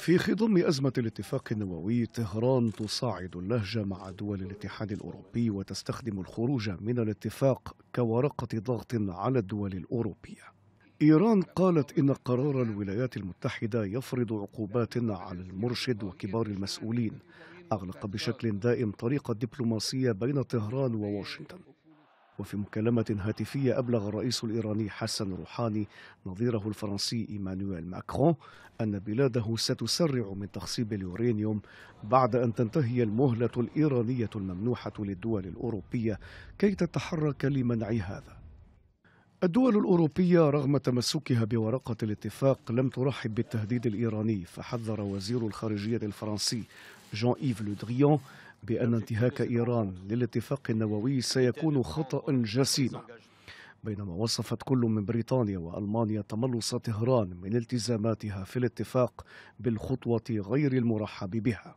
في خضم أزمة الاتفاق النووي طهران تصاعد اللهجة مع دول الاتحاد الأوروبي وتستخدم الخروج من الاتفاق كورقة ضغط على الدول الأوروبية إيران قالت إن قرار الولايات المتحدة يفرض عقوبات على المرشد وكبار المسؤولين أغلق بشكل دائم طريق الدبلوماسية بين طهران وواشنطن وفي مكالمة هاتفية أبلغ الرئيس الإيراني حسن روحاني نظيره الفرنسي إيمانويل ماكرون أن بلاده ستسرع من تخصيب اليورانيوم بعد أن تنتهي المهلة الإيرانية الممنوحة للدول الأوروبية كي تتحرك لمنع هذا الدول الأوروبية رغم تمسكها بورقة الاتفاق لم ترحب بالتهديد الإيراني فحذر وزير الخارجية الفرنسي جان إيف لودريون بأن انتهاك إيران للاتفاق النووي سيكون خطأ جسيما بينما وصفت كل من بريطانيا وألمانيا تملص طهران من التزاماتها في الاتفاق بالخطوة غير المرحب بها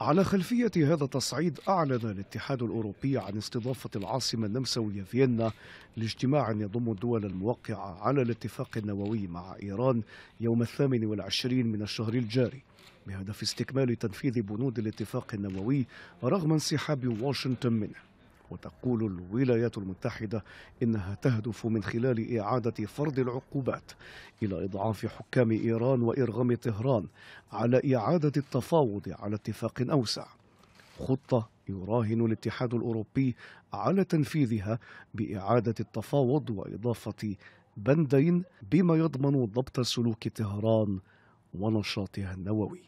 على خلفية هذا التصعيد أعلن الاتحاد الأوروبي عن استضافة العاصمة النمساوية فيينا لاجتماع يضم الدول الموقعة على الاتفاق النووي مع إيران يوم الثامن والعشرين من الشهر الجاري بهدف استكمال تنفيذ بنود الاتفاق النووي رغم انسحاب واشنطن منه وتقول الولايات المتحدة إنها تهدف من خلال إعادة فرض العقوبات إلى إضعاف حكام إيران وإرغام طهران على إعادة التفاوض على اتفاق أوسع خطة يراهن الاتحاد الأوروبي على تنفيذها بإعادة التفاوض وإضافة بندين بما يضمن ضبط سلوك طهران ونشاطها النووي